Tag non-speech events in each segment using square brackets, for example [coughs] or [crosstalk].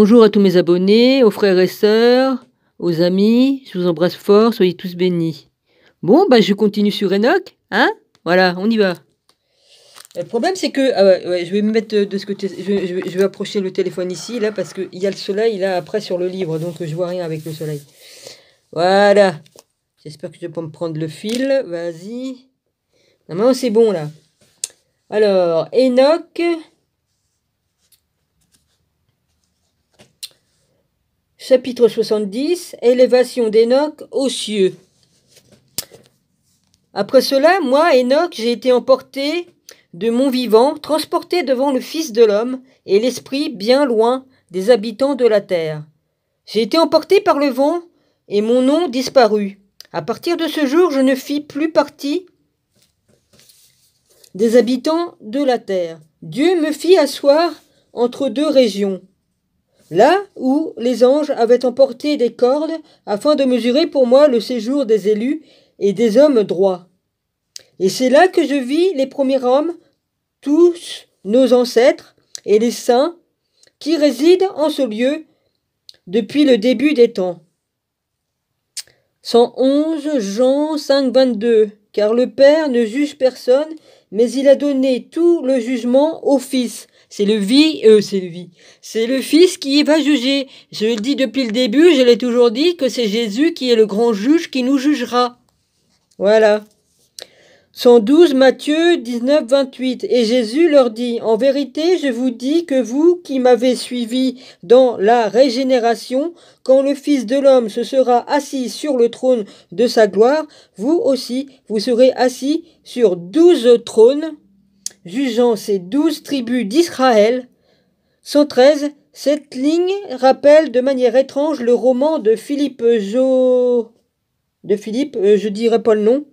Bonjour à tous mes abonnés, aux frères et sœurs, aux amis. Je vous embrasse fort, soyez tous bénis. Bon, bah je continue sur Enoch, hein Voilà, on y va. Le problème, c'est que ah je vais me mettre de ce côté. Je, vais approcher le téléphone ici, là, parce qu'il y a le soleil là après sur le livre, donc je vois rien avec le soleil. Voilà. J'espère que je vais me prendre le fil. Vas-y. maintenant c'est bon là. Alors, Enoch. Chapitre 70 Élévation d'Enoch aux cieux. Après cela, moi, Enoch, j'ai été emporté de mon vivant, transporté devant le Fils de l'homme et l'Esprit bien loin des habitants de la terre. J'ai été emporté par le vent et mon nom disparut. À partir de ce jour, je ne fis plus partie des habitants de la terre. Dieu me fit asseoir entre deux régions, là où les anges avaient emporté des cordes afin de mesurer pour moi le séjour des élus et des hommes droits. Et c'est là que je vis les premiers hommes, tous nos ancêtres et les saints, qui résident en ce lieu depuis le début des temps. 111 Jean 5, 22 Car le Père ne juge personne, mais il a donné tout le jugement au Fils, c'est le vie, euh, c'est le vie. C'est le Fils qui va juger. Je le dis depuis le début, je l'ai toujours dit que c'est Jésus qui est le grand juge qui nous jugera. Voilà. 112 Matthieu 19, 28. Et Jésus leur dit, En vérité, je vous dis que vous qui m'avez suivi dans la régénération, quand le Fils de l'homme se sera assis sur le trône de sa gloire, vous aussi, vous serez assis sur douze trônes jugeant ces douze tribus d'Israël. 113. Cette ligne rappelle de manière étrange le roman de Philippe Jo. De Philippe, euh, je dirais pas le nom.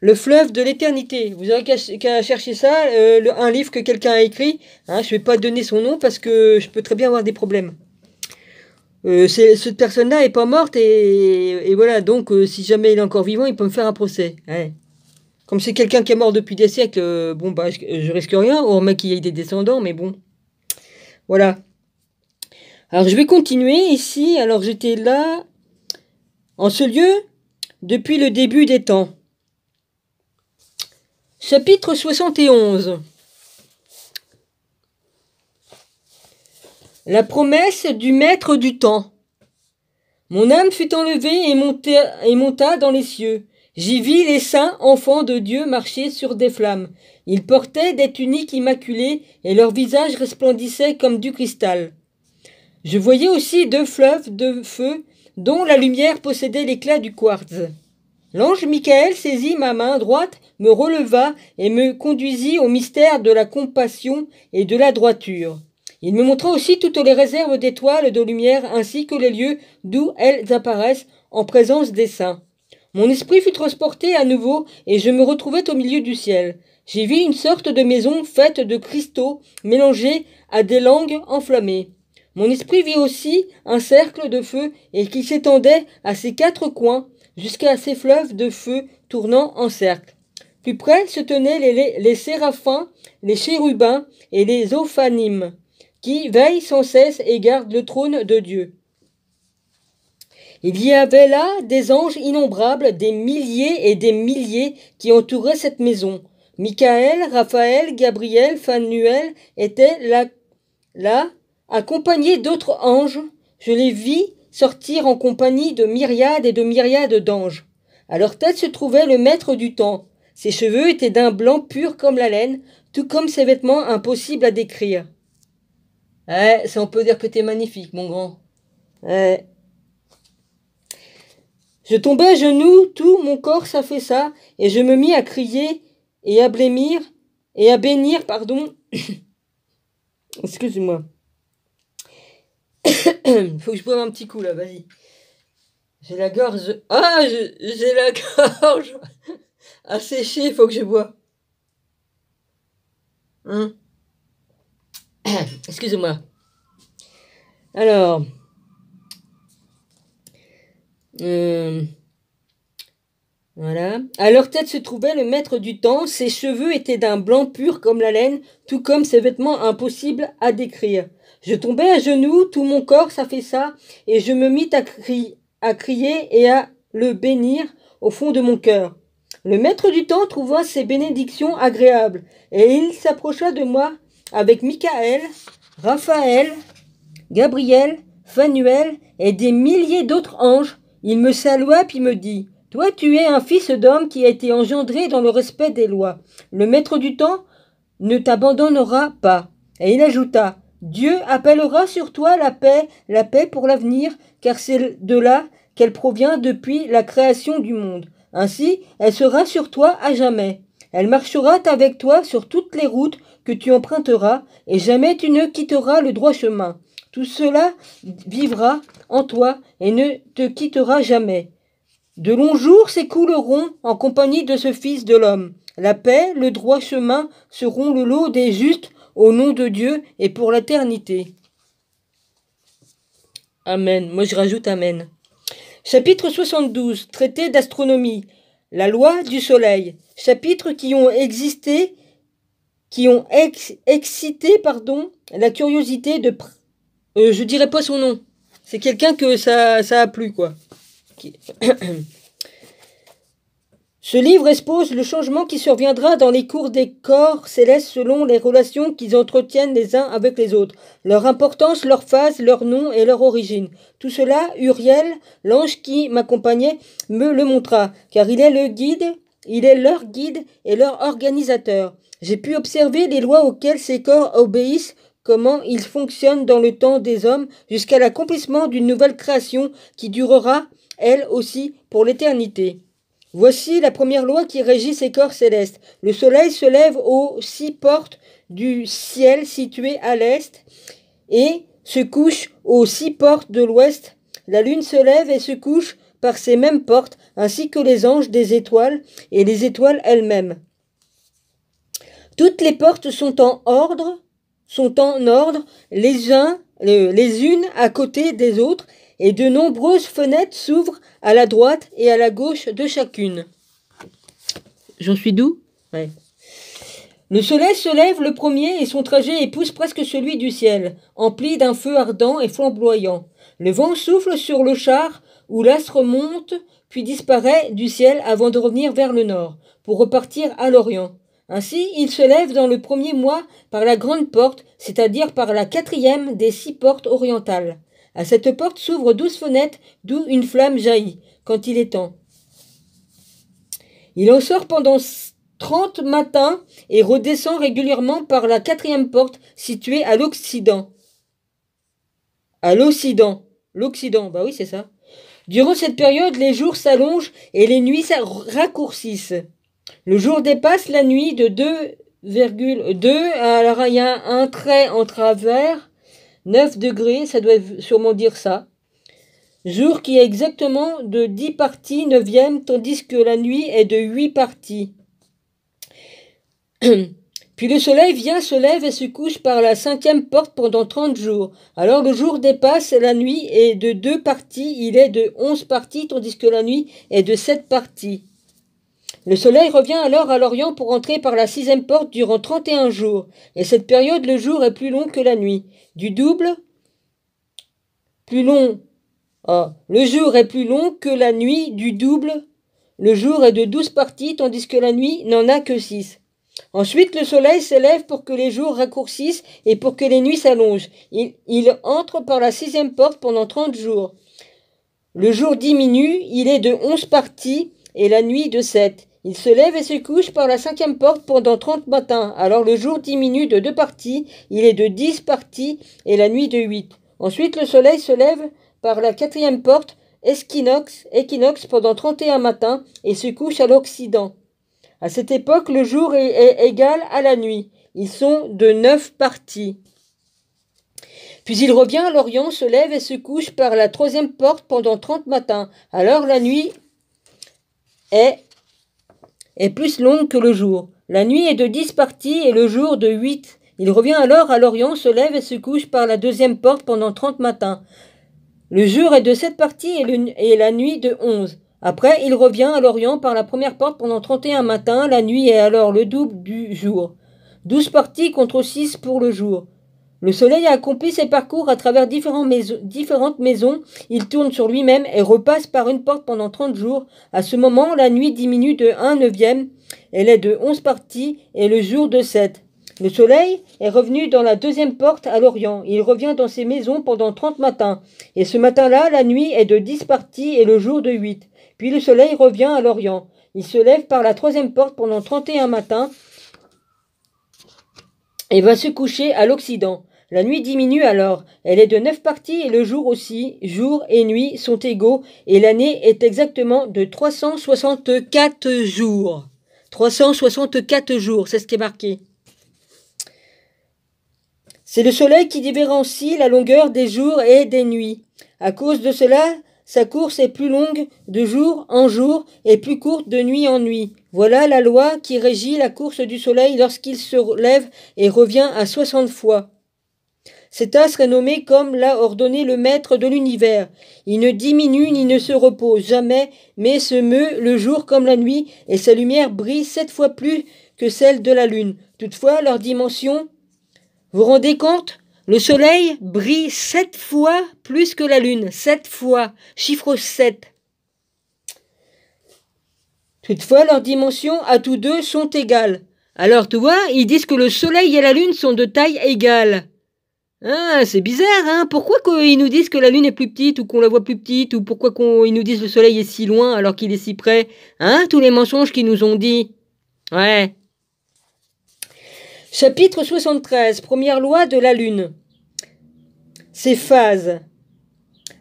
Le fleuve de l'éternité. Vous aurez qu'à chercher ça, euh, un livre que quelqu'un a écrit. Hein, je ne vais pas donner son nom parce que je peux très bien avoir des problèmes. Euh, cette personne-là est pas morte et, voilà, donc si jamais il est encore vivant, il peut me faire un procès comme c'est quelqu'un qui est mort depuis des siècles, euh, bon, bah, euh, je, risque rien, hormis qu'il y ait des descendants, mais bon. Voilà. Alors, je vais continuer ici. Alors, j'étais là, en ce lieu, depuis le début des temps. Chapitre 71 La promesse du maître du temps. Mon âme fut enlevée et monta dans les cieux. J'y vis les saints enfants de Dieu marcher sur des flammes. Ils portaient des tuniques immaculées et leurs visages resplendissaient comme du cristal. Je voyais aussi deux fleuves de feu dont la lumière possédait l'éclat du quartz. L'ange Michael saisit ma main droite, me releva et me conduisit au mystère de la compassion et de la droiture. Il me montra aussi toutes les réserves d'étoiles de lumière ainsi que les lieux d'où elles apparaissent en présence des saints. Mon esprit fut transporté à nouveau, et je me retrouvais au milieu du ciel. J'y vis une sorte de maison faite de cristaux mélangés à des langues enflammées. Mon esprit vit aussi un cercle de feu et qui s'étendait à ses quatre coins jusqu'à ses fleuves de feu tournant en cercle. Plus près se tenaient les, les séraphins, les chérubins et les ophanimes, qui veillent sans cesse et gardent le trône de Dieu. Il y avait là des anges innombrables, des milliers et des milliers qui entouraient cette maison. Michael, Raphaël, Gabriel, Fanuel étaient là, là accompagnés d'autres anges. Je les vis sortir en compagnie de myriades et de myriades d'anges. À leur tête se trouvait le maître du temps. Ses cheveux étaient d'un blanc pur comme la laine, tout comme ses vêtements impossibles à décrire. Eh, ça on peut dire que t'es magnifique, mon grand. Eh, je tombais à genoux, tout mon corps ça fait ça, et je me mis à crier et à blêmir, et à bénir, pardon. [coughs] excusez moi [coughs] Faut que je boive un petit coup là, vas-y. J'ai la gorge. Ah, j'ai la gorge [laughs] asséchée, faut que je bois. Hein? [coughs] Excusez-moi. Alors. Euh, voilà. À leur tête se trouvait le maître du temps. Ses cheveux étaient d'un blanc pur comme la laine, tout comme ses vêtements impossibles à décrire. Je tombai à genoux, tout mon corps ça, et je me mis à, à crier et à le bénir au fond de mon cœur. Le maître du temps trouva ses bénédictions agréables, et il s'approcha de moi avec Michael, Raphaël, Gabriel, Fanuel et des milliers d'autres anges il me salua puis me dit Toi, tu es un fils d'homme qui a été engendré dans le respect des lois. Le maître du temps ne t'abandonnera pas. Et il ajouta Dieu appellera sur toi la paix, la paix pour l'avenir, car c'est de là qu'elle provient depuis la création du monde. Ainsi, elle sera sur toi à jamais. Elle marchera avec toi sur toutes les routes que tu emprunteras, et jamais tu ne quitteras le droit chemin. Tout cela vivra en toi et ne te quittera jamais. De longs jours s'écouleront en compagnie de ce Fils de l'homme. La paix, le droit chemin seront le lot des justes au nom de Dieu et pour l'éternité. Amen. Moi je rajoute Amen. Chapitre 72. Traité d'astronomie. La loi du soleil. Chapitres qui ont existé, qui ont excité, pardon, la curiosité de, euh, je dirais pas son nom. C'est quelqu'un que ça, a plu, quoi. [coughs] Ce livre expose le changement qui surviendra dans les cours des corps célestes selon les relations qu'ils entretiennent les uns avec les autres, leur importance, leur phase, leur nom et leur origine. Tout cela, Uriel, l'ange qui m'accompagnait, me le montra, car il est le guide, il est leur guide et leur organisateur. J'ai pu observer les lois auxquelles ces corps obéissent comment il fonctionne dans le temps des hommes jusqu'à l'accomplissement d'une nouvelle création qui durera, elle aussi, pour l'éternité. Voici la première loi qui régit ces corps célestes. Le soleil se lève aux six portes du ciel situées à l'est et se couche aux six portes de l'ouest. La lune se lève et se couche par ces mêmes portes, ainsi que les anges des étoiles et les étoiles elles-mêmes. Toutes les portes sont en ordre sont en ordre les uns les, unes à côté des autres et de nombreuses fenêtres s'ouvrent à la droite et à la gauche de chacune. J'en suis doux. Le soleil se lève le premier et son trajet épouse presque celui du ciel, empli d'un feu ardent et flamboyant. Le vent souffle sur le char où l'astre monte puis disparaît du ciel avant de revenir vers le nord, pour repartir à l'Orient. Ainsi, il se lève dans le premier mois par la grande porte, c'est-à-dire par la quatrième des six portes orientales. À cette porte s'ouvrent douze fenêtres, d'où une flamme jaillit, quand il est temps. Il en sort pendant trente matins et redescend régulièrement par la quatrième porte située à l'Occident. À l'Occident. L'Occident, bah oui, c'est ça. Durant cette période, les jours s'allongent et les nuits raccourcissent. Le jour dépasse la nuit de 2,2. Alors il y a un trait en travers, 9 degrés, ça doit sûrement dire ça. Jour qui est exactement de 10 parties, 9e, tandis que la nuit est de 8 parties. [clears throat] Puis le soleil vient, se lève et se couche par la cinquième porte pendant 30 jours. Alors le jour dépasse la nuit est de deux parties, il est de 11 parties, tandis que la nuit est de 7 parties. Le soleil revient alors à l'Orient pour entrer par la sixième porte durant 31 jours, et cette période, le jour est plus long que la nuit. Du double, plus long. Ah, le jour est plus long que la nuit du double. Le jour est de douze parties, tandis que la nuit n'en a que six. Ensuite, le soleil s'élève pour que les jours raccourcissent et pour que les nuits s'allongent. Il, il entre par la sixième porte pendant trente jours. Le jour diminue, il est de onze parties et la nuit de sept. Il se lève et se couche par la cinquième porte pendant trente matins. Alors le jour diminue de deux parties, il est de dix parties et la nuit de huit. Ensuite le soleil se lève par la quatrième porte, équinoxe pendant trente et un matins et se couche à l'occident. À cette époque, le jour est, est égal à la nuit. Ils sont de neuf parties. Puis il revient à l'Orient, se lève et se couche par la troisième porte pendant trente matins. Alors la nuit est est plus longue que le jour. La nuit est de dix parties et le jour de huit. Il revient alors à l'Orient, se lève et se couche par la deuxième porte pendant trente matins. Le jour est de sept parties et, et la nuit de onze. Après, il revient à l'Orient par la première porte pendant trente et un matins. La nuit est alors le double du jour. Douze parties contre six pour le jour. Le soleil a accompli ses parcours à travers différentes maisons, Il tourne sur lui-même et repasse par une porte pendant 30 jours. À ce moment, la nuit diminue de 1 neuvième. Elle est de 11 parties et le jour de 7. Le soleil est revenu dans la deuxième porte à l'Orient. Il revient dans ses maisons pendant 30 matins. Et ce matin-là, la nuit est de 10 parties et le jour de 8. Puis le soleil revient à l'Orient. Il se lève par la troisième porte pendant 31 matins et va se coucher à l'Occident. La nuit diminue alors, elle est de neuf parties et le jour aussi, jour et nuit sont égaux et l'année est exactement de 364 jours. 364 jours, c'est ce qui est marqué. C'est le soleil qui différencie la longueur des jours et des nuits. À cause de cela, sa course est plus longue de jour en jour et plus courte de nuit en nuit. Voilà la loi qui régit la course du soleil lorsqu'il se lève et revient à 60 fois. Cet est nommé comme l'a ordonné le maître de l'univers. Il ne diminue ni ne se repose jamais, mais se meut le jour comme la nuit, et sa lumière brille sept fois plus que celle de la lune. Toutefois, leur dimension. Vous rendez compte le soleil brille sept fois plus que la lune, sept fois, chiffre sept. Toutefois, leurs dimensions à tous deux sont égales. Alors tu vois, ils disent que le soleil et la lune sont de taille égale. Ah, c'est bizarre, hein Pourquoi qu'ils nous disent que la Lune est plus petite ou qu'on la voit plus petite ou pourquoi qu'ils nous disent le Soleil est si loin alors qu'il est si près Hein Tous les mensonges qu'ils nous ont dit. Ouais. Chapitre 73. Première loi de la Lune. Ses phases.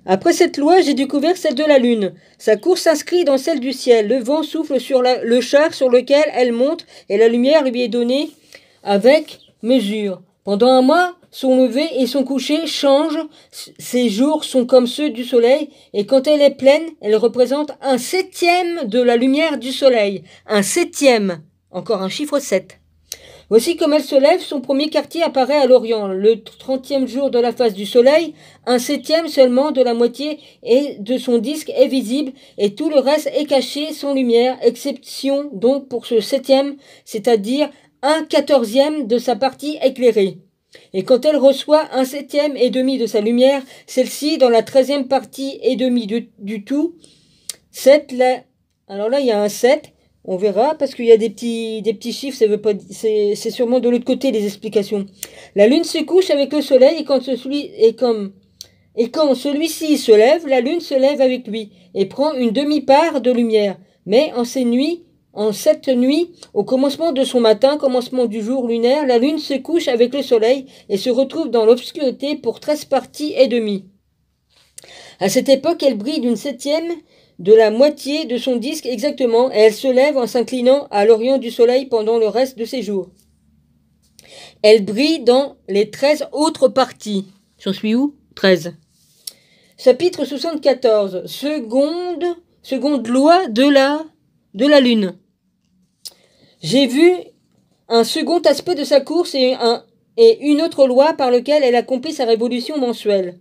Après cette loi, j'ai découvert celle de la Lune. Sa course s'inscrit dans celle du ciel. Le vent souffle sur le char sur lequel elle monte et la lumière lui est donnée avec mesure. Pendant un mois, son lever et son coucher changent, ses jours sont comme ceux du soleil, et quand elle est pleine, elle représente un septième de la lumière du soleil, un septième, encore un chiffre 7. Voici comme elle se lève, son premier quartier apparaît à l'Orient, le trentième jour de la phase du soleil, un septième seulement de la moitié et de son disque est visible, et tout le reste est caché sans lumière, exception donc pour ce septième, c'est-à-dire un quatorzième de sa partie éclairée. Et quand elle reçoit un septième et demi de sa lumière, celle-ci, dans la treizième partie et demi du, tout, 7, là, alors là, il y a un 7, on verra, parce qu'il y a des petits, des petits chiffres, ça veut pas, c'est, sûrement de l'autre côté les explications. La lune se couche avec le soleil, et quand celui, comme, et quand celui-ci se lève, la lune se lève avec lui, et prend une demi-part de lumière. Mais en ces nuits, en cette nuit, au commencement de son matin, commencement du jour lunaire, la Lune se couche avec le Soleil et se retrouve dans l'obscurité pour treize parties et demie. À cette époque, elle brille d'une septième de la moitié de son disque exactement, et elle se lève en s'inclinant à l'orient du Soleil pendant le reste de ses jours. Elle brille dans les treize autres parties. J'en suis où Treize. Chapitre 74. Seconde, seconde loi de la de la Lune. J'ai vu un second aspect de sa course et, et une autre loi par laquelle elle accomplit sa révolution mensuelle.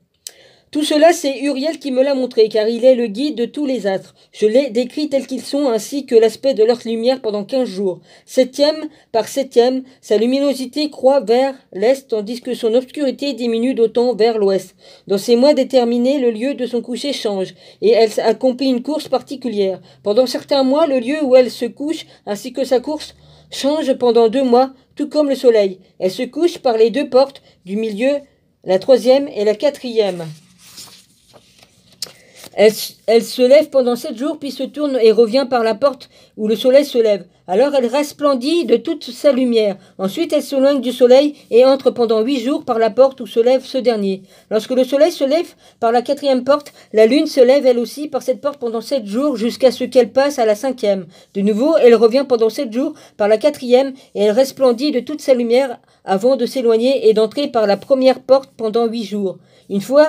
Tout cela, c'est Uriel qui me l'a montré, car il est le guide de tous les astres. Je l'ai décrit tels qu'ils sont, ainsi que l'aspect de leur lumière pendant quinze jours. Septième par septième, sa luminosité croît vers l'est, tandis que son obscurité diminue d'autant vers l'ouest. Dans ces mois déterminés, le lieu de son coucher change, et elle accomplit une course particulière. Pendant certains mois, le lieu où elle se couche, ainsi que sa course, change pendant deux mois, tout comme le soleil. Elle se couche par les deux portes du milieu, la troisième et la quatrième. Elle, se lève pendant sept jours, puis se tourne et revient par la porte où le soleil se lève. Alors elle resplendit de toute sa lumière. Ensuite elle s'éloigne du soleil et entre pendant huit jours par la porte où se lève ce dernier. Lorsque le soleil se lève par la quatrième porte, la lune se lève elle aussi par cette porte pendant sept jours jusqu'à ce qu'elle passe à la cinquième. De nouveau, elle revient pendant sept jours par la quatrième et elle resplendit de toute sa lumière avant de s'éloigner et d'entrer par la première porte pendant huit jours. Une fois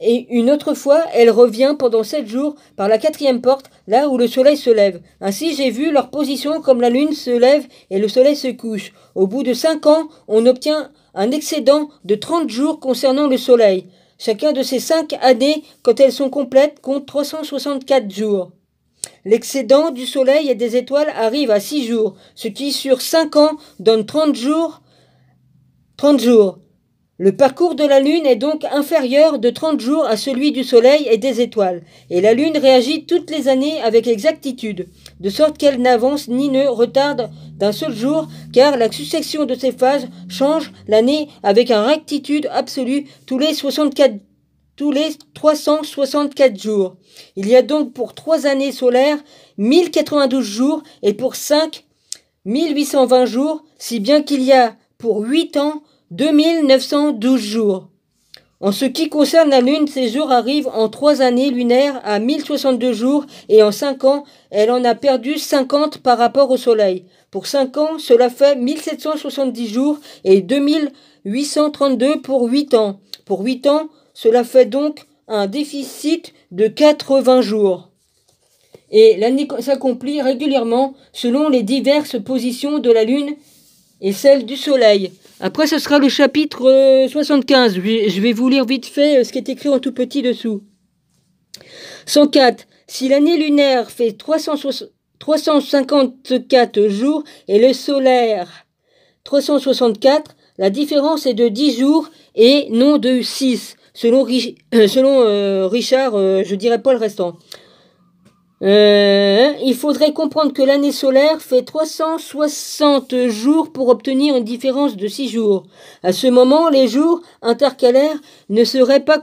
et une autre fois elle revient pendant sept jours par la quatrième porte, là où le soleil se lève. Ainsi j'ai vu leur position comme la lune se lève et le soleil se couche. Au bout de cinq ans, on obtient un excédent de trente jours concernant le soleil. Chacun de ces cinq années, quand elles sont complètes, compte 364 jours. L'excédent du soleil et des étoiles arrive à six jours, ce qui sur cinq ans donne trente jours. 30 jours. Le parcours de la Lune est donc inférieur de 30 jours à celui du Soleil et des étoiles, et la Lune réagit toutes les années avec exactitude, de sorte qu'elle n'avance ni ne retarde d'un seul jour, car la succession de ses phases change l'année avec un rectitude absolue tous les tous les 364 jours. Il y a donc pour trois années solaires 1092 jours et pour 5 1820 jours, si bien qu'il y a pour 8 ans 2912 jours. En ce qui concerne la Lune, ses jours arrivent en trois années lunaires à 1062 jours et en cinq ans, elle en a perdu 50 par rapport au Soleil. Pour cinq ans, cela fait 1770 jours et 2832 pour huit ans. Pour huit ans, cela fait donc un déficit de 80 jours. Et l'année s'accomplit régulièrement selon les diverses positions de la Lune et celles du Soleil. Après, ce sera le chapitre 75. Euh, je vais vous lire vite fait euh, ce qui est écrit en tout petit dessous. 104. Si l'année lunaire fait 354 jours et le solaire 364, la différence est de 10 jours et non de 6, selon, euh, Richard, je je dirais pas le restant. Euh, il faudrait comprendre que l'année solaire fait 360 jours pour obtenir une différence de 6 jours. À ce moment, les jours intercalaires ne seraient pas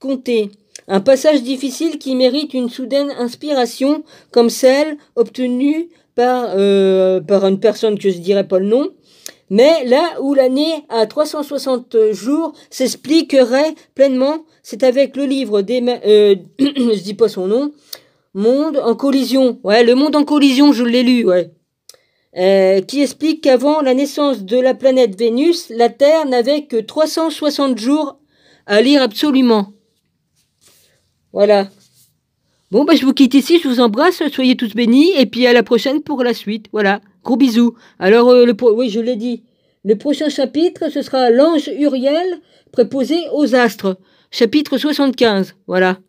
comptés. Un passage difficile qui mérite une soudaine inspiration comme celle obtenue par, euh, par une personne que je dirais pas le nom. Mais là où l'année à 360 jours s'expliquerait pleinement, c'est avec le livre des... Euh, [coughs] je dis pas son nom Monde en collision. Ouais, le monde en collision, je l'ai lu, ouais. Euh, qui explique qu'avant la naissance de la planète Vénus, la Terre n'avait que 360 jours à lire absolument. Voilà. Bon, bah, je vous quitte ici, je vous embrasse, soyez tous bénis, et puis à la prochaine pour la suite. Voilà, gros bisous. Alors, euh, le oui, je l'ai dit. Le prochain chapitre, ce sera l'ange Uriel préposé aux astres. Chapitre 75, voilà.